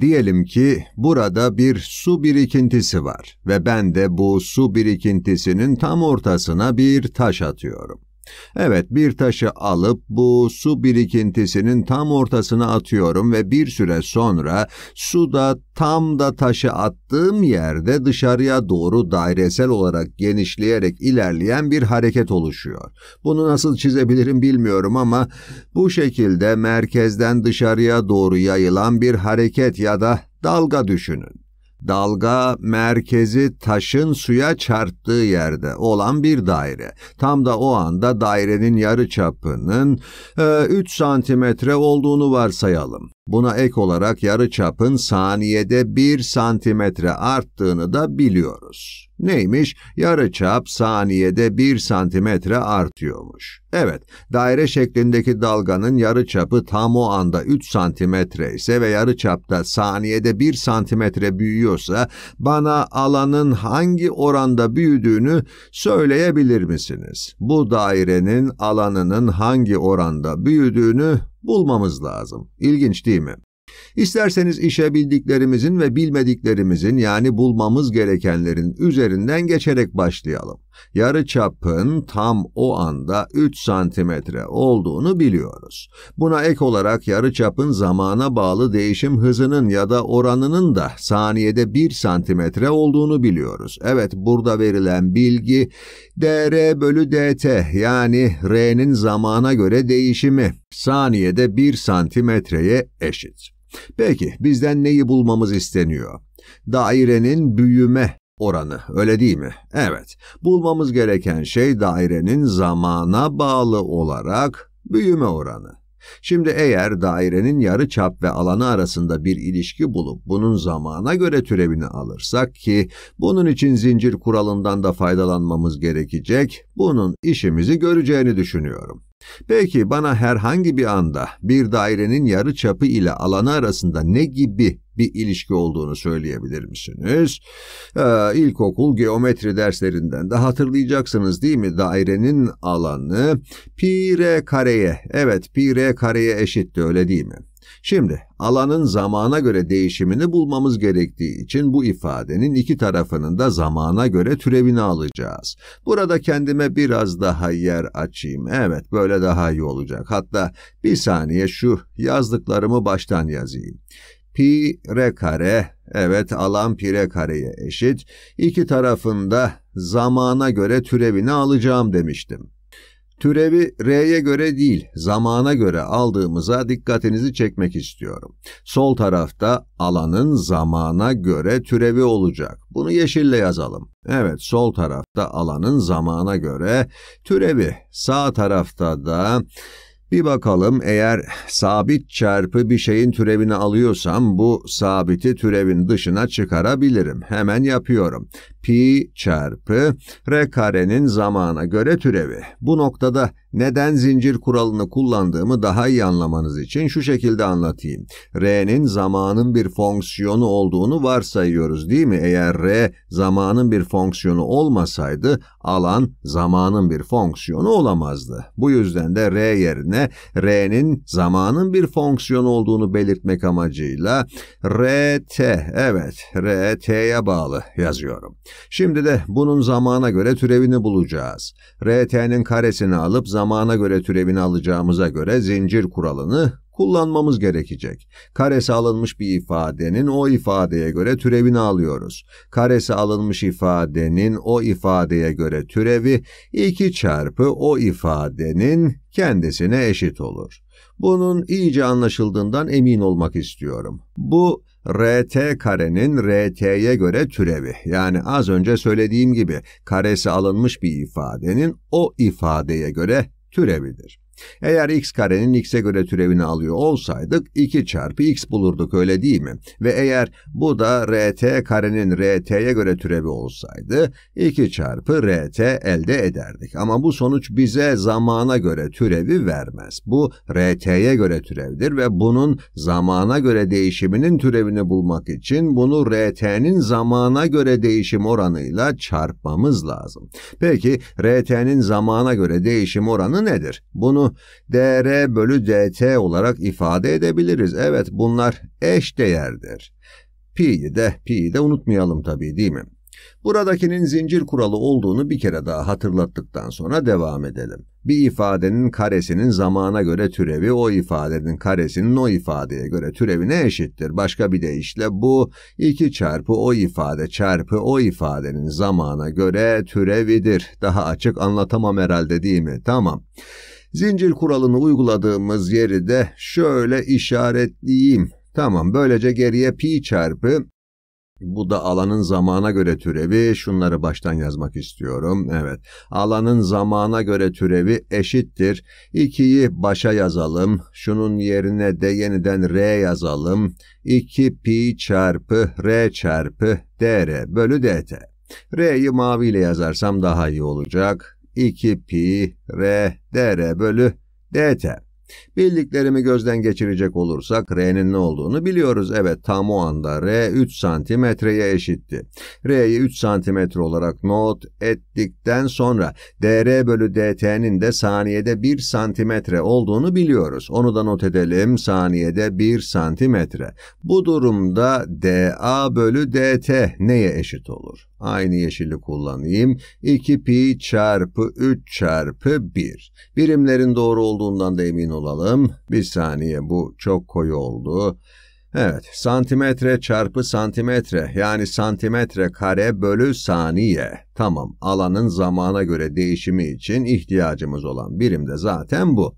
Diyelim ki burada bir su birikintisi var ve ben de bu su birikintisinin tam ortasına bir taş atıyorum. Evet, bir taşı alıp bu su birikintisinin tam ortasına atıyorum ve bir süre sonra su da tam da taşı attığım yerde dışarıya doğru dairesel olarak genişleyerek ilerleyen bir hareket oluşuyor. Bunu nasıl çizebilirim bilmiyorum ama bu şekilde merkezden dışarıya doğru yayılan bir hareket ya da dalga düşünün. Dalga merkezi taşın suya çarptığı yerde olan bir daire. Tam da o anda dairenin yarı çapının e, 3 santimetre olduğunu varsayalım. Buna ek olarak yarı çapın saniyede 1 santimetre arttığını da biliyoruz. Neymiş? Yarı çap saniyede 1 santimetre artıyormuş. Evet, daire şeklindeki dalganın yarı çapı tam o anda 3 santimetre ise ve yarı çapta saniyede 1 santimetre büyüyorsa bana alanın hangi oranda büyüdüğünü söyleyebilir misiniz? Bu dairenin alanının hangi oranda büyüdüğünü bulmamız lazım. İlginç değil mi? İsterseniz işe bildiklerimizin ve bilmediklerimizin yani bulmamız gerekenlerin üzerinden geçerek başlayalım. Yarı çapın tam o anda 3 santimetre olduğunu biliyoruz. Buna ek olarak yarı çapın zamana bağlı değişim hızının ya da oranının da saniyede 1 santimetre olduğunu biliyoruz. Evet burada verilen bilgi dr bölü dt yani r'nin zamana göre değişimi saniyede 1 santimetreye eşit. Peki bizden neyi bulmamız isteniyor? Dairenin büyüme oranı öyle değil mi? Evet bulmamız gereken şey dairenin zamana bağlı olarak büyüme oranı. Şimdi eğer dairenin yarı çap ve alanı arasında bir ilişki bulup bunun zamana göre türevini alırsak ki bunun için zincir kuralından da faydalanmamız gerekecek, bunun işimizi göreceğini düşünüyorum. Peki bana herhangi bir anda bir dairenin yarı çapı ile alanı arasında ne gibi bir ilişki olduğunu söyleyebilir misiniz? Ee, ilkokul geometri derslerinden de hatırlayacaksınız değil mi? Dairenin alanı pi r kareye. Evet pi r kareye eşitti öyle değil mi? Şimdi alanın zamana göre değişimini bulmamız gerektiği için bu ifadenin iki tarafının da zamana göre türevini alacağız. Burada kendime biraz daha yer açayım. Evet böyle daha iyi olacak. Hatta bir saniye şu yazdıklarımı baştan yazayım pi r kare, evet alan pi r kareye eşit, iki tarafında zamana göre türevini alacağım demiştim. Türevi R'ye göre değil, zamana göre aldığımıza dikkatinizi çekmek istiyorum. Sol tarafta alanın zamana göre türevi olacak. Bunu yeşille yazalım. Evet, sol tarafta alanın zamana göre türevi. Sağ tarafta da bir bakalım eğer sabit çarpı bir şeyin türevini alıyorsam bu sabiti türevin dışına çıkarabilirim. Hemen yapıyorum. Pi çarpı r karenin zamana göre türevi. Bu noktada neden zincir kuralını kullandığımı daha iyi anlamanız için şu şekilde anlatayım. R'nin zamanın bir fonksiyonu olduğunu varsayıyoruz değil mi? Eğer R zamanın bir fonksiyonu olmasaydı alan zamanın bir fonksiyonu olamazdı. Bu yüzden de R yerine yerine R'nin zamanın bir fonksiyon olduğunu belirtmek amacıyla RT evet RT'ye bağlı yazıyorum. Şimdi de bunun zamana göre türevini bulacağız. RT'nin karesini alıp zamana göre türevini alacağımıza göre zincir kuralını kullanmamız gerekecek. Karesi alınmış bir ifadenin o ifadeye göre türevini alıyoruz. Karesi alınmış ifadenin o ifadeye göre türevi 2 çarpı o ifadenin kendisine eşit olur. Bunun iyice anlaşıldığından emin olmak istiyorum. Bu RT karenin RT'ye göre türevi. Yani az önce söylediğim gibi karesi alınmış bir ifadenin o ifadeye göre türevidir. Eğer x karenin x'e göre türevini alıyor olsaydık 2 çarpı x bulurduk öyle değil mi? Ve eğer bu da rt karenin rt'ye göre türevi olsaydı 2 çarpı rt elde ederdik. Ama bu sonuç bize zamana göre türevi vermez. Bu rt'ye göre türevdir ve bunun zamana göre değişiminin türevini bulmak için bunu rt'nin zamana göre değişim oranıyla çarpmamız lazım. Peki rt'nin zamana göre değişim oranı nedir? Bunu dr bölü dt olarak ifade edebiliriz. Evet bunlar eş değerdir. Pi'yi de, pi'yi de unutmayalım tabii değil mi? Buradakinin zincir kuralı olduğunu bir kere daha hatırlattıktan sonra devam edelim. Bir ifadenin karesinin zamana göre türevi o ifadenin karesinin o ifadeye göre türevine eşittir. Başka bir deyişle bu 2 çarpı o ifade çarpı o ifadenin zamana göre türevidir. Daha açık anlatamam herhalde değil mi? Tamam. Zincir kuralını uyguladığımız yeri de şöyle işaretleyeyim. Tamam böylece geriye pi çarpı bu da alanın zamana göre türevi. Şunları baştan yazmak istiyorum. Evet. Alanın zamana göre türevi eşittir. 2'yi başa yazalım. Şunun yerine de yeniden r yazalım. 2 pi çarpı r çarpı dr bölü dt. R'yi maviyle yazarsam daha iyi olacak. 2 pi r dr bölü dt. Bildiklerimi gözden geçirecek olursak R'nin ne olduğunu biliyoruz. Evet tam o anda R 3 santimetreye eşitti. R'yi 3 santimetre olarak not ettikten sonra dr bölü dt'nin de saniyede 1 santimetre olduğunu biliyoruz. Onu da not edelim saniyede 1 santimetre. Bu durumda dA bölü dt neye eşit olur? Aynı yeşili kullanayım. 2 pi çarpı 3 çarpı 1. Birimlerin doğru olduğundan da emin olalım. Bir saniye bu çok koyu oldu. Evet, santimetre çarpı santimetre yani santimetre kare bölü saniye. Tamam, alanın zamana göre değişimi için ihtiyacımız olan birim de zaten bu.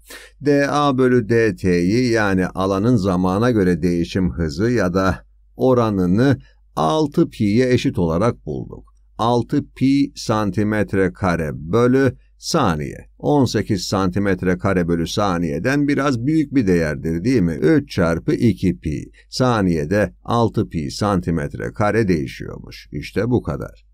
dA bölü dt'yi yani alanın zamana göre değişim hızı ya da oranını 6 pi'ye eşit olarak bulduk. 6 pi santimetre kare bölü saniye. 18 santimetre kare bölü saniyeden biraz büyük bir değerdir değil mi? 3 çarpı 2 pi. Saniyede 6 pi santimetre kare değişiyormuş. İşte bu kadar.